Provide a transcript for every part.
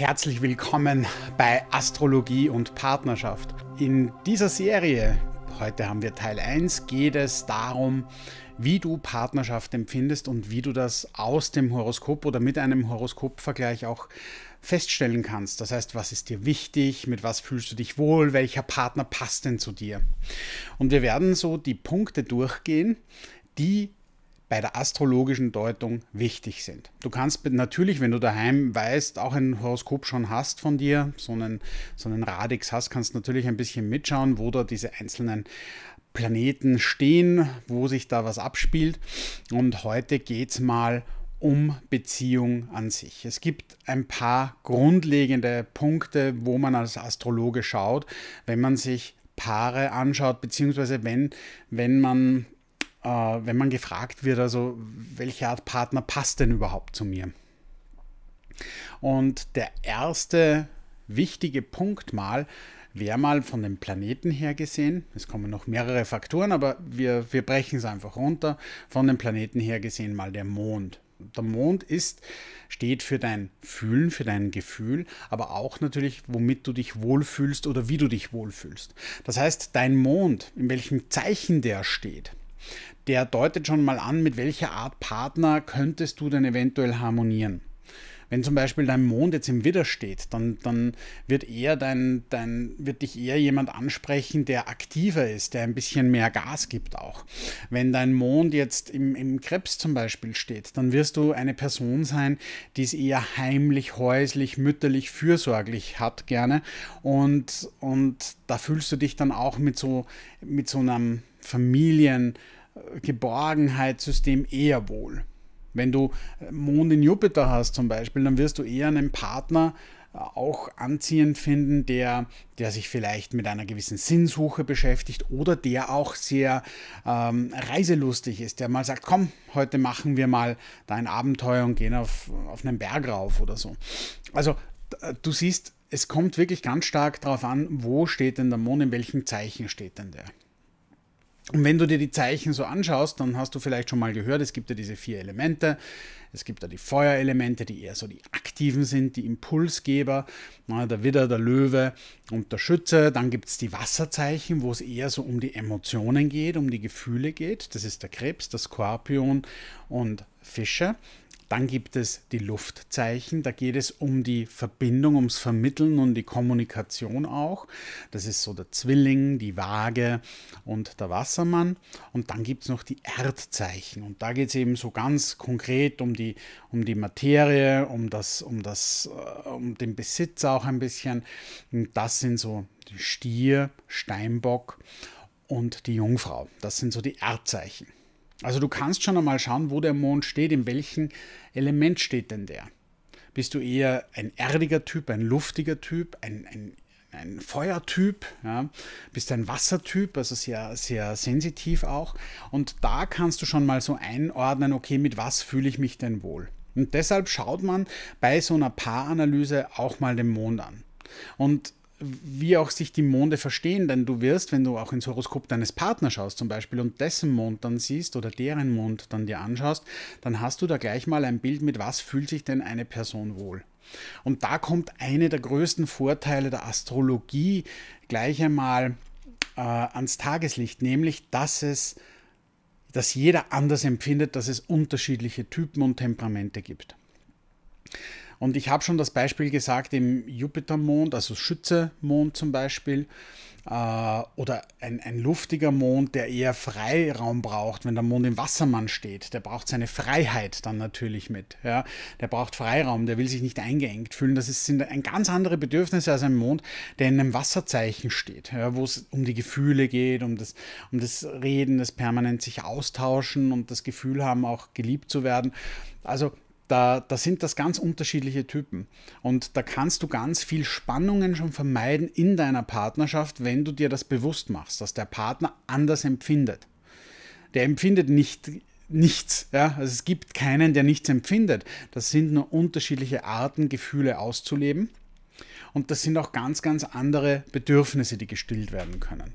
Herzlich willkommen bei Astrologie und Partnerschaft. In dieser Serie, heute haben wir Teil 1, geht es darum, wie du Partnerschaft empfindest und wie du das aus dem Horoskop oder mit einem Horoskopvergleich auch feststellen kannst. Das heißt, was ist dir wichtig, mit was fühlst du dich wohl, welcher Partner passt denn zu dir? Und wir werden so die Punkte durchgehen, die bei der astrologischen Deutung wichtig sind. Du kannst natürlich, wenn du daheim weißt, auch ein Horoskop schon hast von dir, so einen, so einen Radix hast, kannst natürlich ein bisschen mitschauen, wo da diese einzelnen Planeten stehen, wo sich da was abspielt. Und heute geht es mal um Beziehung an sich. Es gibt ein paar grundlegende Punkte, wo man als Astrologe schaut, wenn man sich Paare anschaut, beziehungsweise wenn, wenn man äh, wenn man gefragt wird, also welche Art Partner passt denn überhaupt zu mir? Und der erste wichtige Punkt mal, wäre mal von dem Planeten her gesehen, es kommen noch mehrere Faktoren, aber wir, wir brechen es einfach runter, von dem Planeten her gesehen mal der Mond. Der Mond ist, steht für dein Fühlen, für dein Gefühl, aber auch natürlich, womit du dich wohlfühlst oder wie du dich wohlfühlst. Das heißt, dein Mond, in welchem Zeichen der steht, der deutet schon mal an, mit welcher Art Partner könntest du denn eventuell harmonieren. Wenn zum Beispiel dein Mond jetzt im Widder steht, dann, dann wird, eher dein, dein, wird dich eher jemand ansprechen, der aktiver ist, der ein bisschen mehr Gas gibt auch. Wenn dein Mond jetzt im, im Krebs zum Beispiel steht, dann wirst du eine Person sein, die es eher heimlich, häuslich, mütterlich, fürsorglich hat gerne. Und, und da fühlst du dich dann auch mit so, mit so einem Familiengeborgenheitssystem äh, eher wohl. Wenn du äh, Mond in Jupiter hast zum Beispiel, dann wirst du eher einen Partner äh, auch anziehend finden, der, der sich vielleicht mit einer gewissen Sinnsuche beschäftigt oder der auch sehr ähm, reiselustig ist, der mal sagt, komm, heute machen wir mal dein Abenteuer und gehen auf, auf einen Berg rauf oder so. Also du siehst, es kommt wirklich ganz stark darauf an, wo steht denn der Mond, in welchem Zeichen steht denn der. Und wenn du dir die Zeichen so anschaust, dann hast du vielleicht schon mal gehört, es gibt ja diese vier Elemente. Es gibt da die Feuerelemente, die eher so die aktiven sind, die Impulsgeber, der Widder, der Löwe und der Schütze. Dann gibt es die Wasserzeichen, wo es eher so um die Emotionen geht, um die Gefühle geht. Das ist der Krebs, der Skorpion und Fische. Dann gibt es die Luftzeichen, da geht es um die Verbindung, ums Vermitteln und die Kommunikation auch. Das ist so der Zwilling, die Waage und der Wassermann. Und dann gibt es noch die Erdzeichen. Und da geht es eben so ganz konkret um die, um die Materie, um, das, um, das, äh, um den Besitz auch ein bisschen. Und das sind so die Stier, Steinbock und die Jungfrau. Das sind so die Erdzeichen. Also du kannst schon einmal schauen, wo der Mond steht, in welchem Element steht denn der. Bist du eher ein erdiger Typ, ein luftiger Typ, ein, ein, ein Feuertyp, ja? bist ein Wassertyp, also sehr, sehr sensitiv auch. Und da kannst du schon mal so einordnen, okay, mit was fühle ich mich denn wohl. Und deshalb schaut man bei so einer Paaranalyse auch mal den Mond an. Und wie auch sich die Monde verstehen, denn du wirst, wenn du auch ins Horoskop deines Partners schaust zum Beispiel und dessen Mond dann siehst oder deren Mond dann dir anschaust, dann hast du da gleich mal ein Bild mit, was fühlt sich denn eine Person wohl. Und da kommt eine der größten Vorteile der Astrologie gleich einmal äh, ans Tageslicht, nämlich dass es, dass jeder anders empfindet, dass es unterschiedliche Typen und Temperamente gibt. Und ich habe schon das Beispiel gesagt, im Jupitermond, also Schütze-Mond zum Beispiel, äh, oder ein, ein luftiger Mond, der eher Freiraum braucht, wenn der Mond im Wassermann steht, der braucht seine Freiheit dann natürlich mit. Ja? Der braucht Freiraum, der will sich nicht eingeengt fühlen. Das ist, sind ein ganz andere Bedürfnisse als ein Mond, der in einem Wasserzeichen steht, ja? wo es um die Gefühle geht, um das, um das Reden, das permanent sich austauschen und das Gefühl haben, auch geliebt zu werden. Also da, da sind das ganz unterschiedliche Typen. Und da kannst du ganz viel Spannungen schon vermeiden in deiner Partnerschaft, wenn du dir das bewusst machst, dass der Partner anders empfindet. Der empfindet nicht nichts. Ja? Also es gibt keinen, der nichts empfindet. Das sind nur unterschiedliche Arten, Gefühle auszuleben. Und das sind auch ganz, ganz andere Bedürfnisse, die gestillt werden können.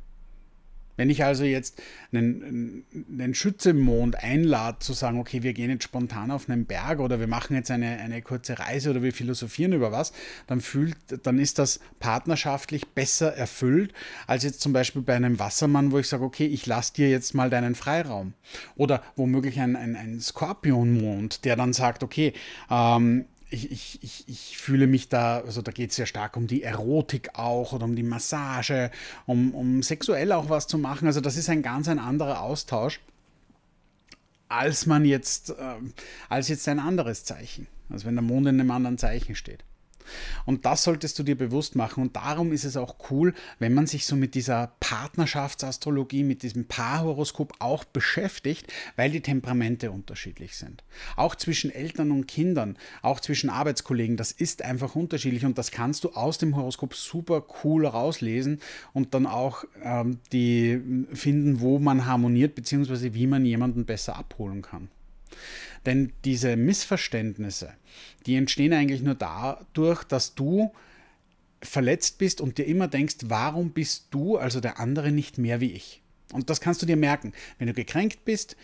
Wenn ich also jetzt einen, einen Schütze einlade, zu sagen, okay, wir gehen jetzt spontan auf einen Berg oder wir machen jetzt eine, eine kurze Reise oder wir philosophieren über was, dann fühlt, dann ist das partnerschaftlich besser erfüllt, als jetzt zum Beispiel bei einem Wassermann, wo ich sage, okay, ich lasse dir jetzt mal deinen Freiraum. Oder womöglich ein, ein, ein Skorpionmond, der dann sagt, okay, ähm, ich, ich, ich, ich fühle mich da, also da geht es sehr stark um die Erotik auch oder um die Massage, um, um sexuell auch was zu machen. Also das ist ein ganz ein anderer Austausch als man jetzt, äh, als jetzt ein anderes Zeichen. Also wenn der Mond in einem anderen Zeichen steht. Und das solltest du dir bewusst machen. Und darum ist es auch cool, wenn man sich so mit dieser Partnerschaftsastrologie, mit diesem Paarhoroskop auch beschäftigt, weil die Temperamente unterschiedlich sind. Auch zwischen Eltern und Kindern, auch zwischen Arbeitskollegen, das ist einfach unterschiedlich. Und das kannst du aus dem Horoskop super cool rauslesen und dann auch ähm, die finden, wo man harmoniert, beziehungsweise wie man jemanden besser abholen kann. Denn diese Missverständnisse, die entstehen eigentlich nur dadurch, dass du verletzt bist und dir immer denkst, warum bist du, also der andere, nicht mehr wie ich? Und das kannst du dir merken. Wenn du gekränkt bist,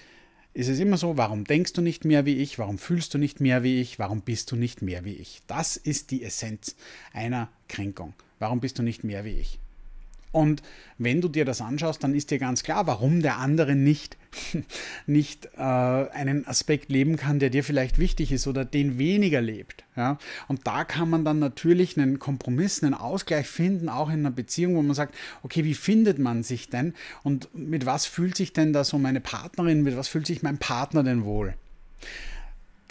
ist es immer so, warum denkst du nicht mehr wie ich, warum fühlst du nicht mehr wie ich, warum bist du nicht mehr wie ich? Das ist die Essenz einer Kränkung. Warum bist du nicht mehr wie ich? Und wenn du dir das anschaust, dann ist dir ganz klar, warum der andere nicht, nicht äh, einen Aspekt leben kann, der dir vielleicht wichtig ist oder den weniger lebt. Ja? Und da kann man dann natürlich einen Kompromiss, einen Ausgleich finden, auch in einer Beziehung, wo man sagt, okay, wie findet man sich denn und mit was fühlt sich denn da so meine Partnerin, mit was fühlt sich mein Partner denn wohl?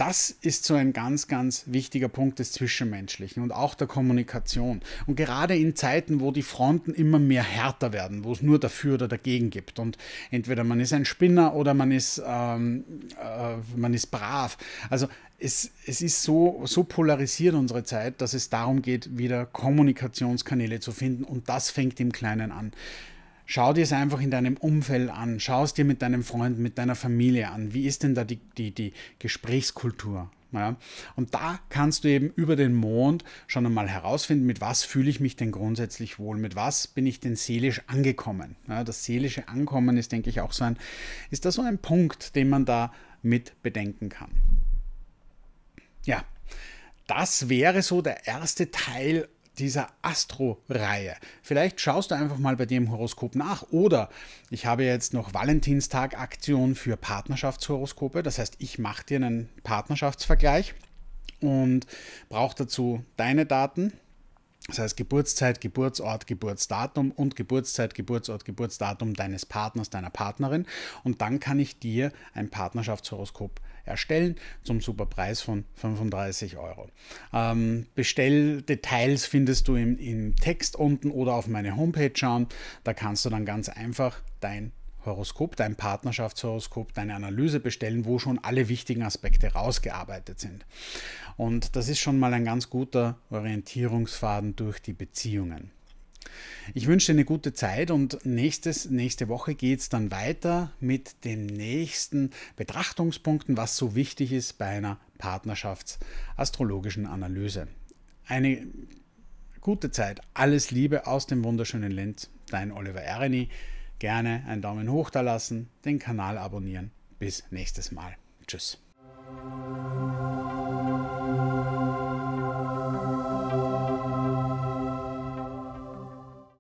das ist so ein ganz, ganz wichtiger Punkt des Zwischenmenschlichen und auch der Kommunikation. Und gerade in Zeiten, wo die Fronten immer mehr härter werden, wo es nur dafür oder dagegen gibt und entweder man ist ein Spinner oder man ist, ähm, äh, man ist brav. Also es, es ist so, so polarisiert unsere Zeit, dass es darum geht, wieder Kommunikationskanäle zu finden und das fängt im Kleinen an. Schau dir es einfach in deinem Umfeld an, schau es dir mit deinem Freund, mit deiner Familie an. Wie ist denn da die, die, die Gesprächskultur? Ja? Und da kannst du eben über den Mond schon einmal herausfinden, mit was fühle ich mich denn grundsätzlich wohl, mit was bin ich denn seelisch angekommen. Ja, das seelische Ankommen ist, denke ich, auch so ein, ist da so ein Punkt, den man da mit bedenken kann. Ja, das wäre so der erste Teil dieser Astro-Reihe. Vielleicht schaust du einfach mal bei dir im Horoskop nach oder ich habe jetzt noch Valentinstag-Aktion für Partnerschaftshoroskope. Das heißt, ich mache dir einen Partnerschaftsvergleich und brauche dazu deine Daten das heißt Geburtszeit, Geburtsort, Geburtsdatum und Geburtszeit, Geburtsort, Geburtsdatum deines Partners, deiner Partnerin. Und dann kann ich dir ein Partnerschaftshoroskop erstellen zum Superpreis von 35 Euro. Ähm, Bestelldetails findest du im, im Text unten oder auf meine Homepage schauen. Da kannst du dann ganz einfach dein Horoskop, dein Partnerschaftshoroskop, deine Analyse bestellen, wo schon alle wichtigen Aspekte rausgearbeitet sind. Und das ist schon mal ein ganz guter Orientierungsfaden durch die Beziehungen. Ich wünsche dir eine gute Zeit und nächstes, nächste Woche geht es dann weiter mit den nächsten Betrachtungspunkten, was so wichtig ist bei einer partnerschaftsastrologischen Analyse. Eine gute Zeit, alles Liebe aus dem wunderschönen Lenz, dein Oliver Ereni. Gerne einen Daumen hoch da lassen, den Kanal abonnieren. Bis nächstes Mal. Tschüss.